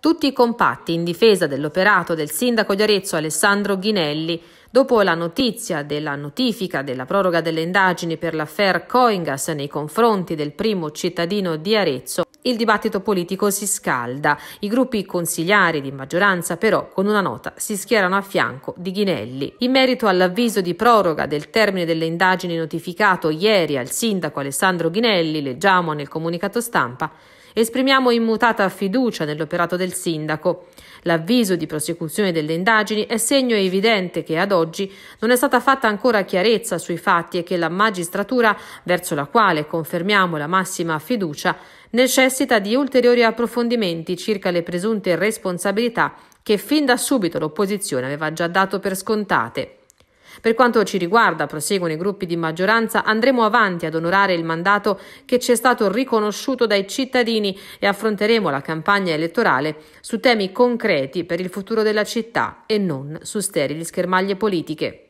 tutti compatti in difesa dell'operato del sindaco di Arezzo Alessandro Ghinelli dopo la notizia della notifica della proroga delle indagini per l'affair Coingas nei confronti del primo cittadino di Arezzo. Il dibattito politico si scalda. I gruppi consigliari di maggioranza però con una nota si schierano a fianco di Ghinelli. In merito all'avviso di proroga del termine delle indagini notificato ieri al sindaco Alessandro Ghinelli, leggiamo nel comunicato stampa, Esprimiamo immutata fiducia nell'operato del sindaco. L'avviso di prosecuzione delle indagini è segno evidente che ad oggi non è stata fatta ancora chiarezza sui fatti e che la magistratura, verso la quale confermiamo la massima fiducia, necessita di ulteriori approfondimenti circa le presunte responsabilità che fin da subito l'opposizione aveva già dato per scontate. Per quanto ci riguarda, proseguono i gruppi di maggioranza, andremo avanti ad onorare il mandato che ci è stato riconosciuto dai cittadini e affronteremo la campagna elettorale su temi concreti per il futuro della città e non su sterili schermaglie politiche.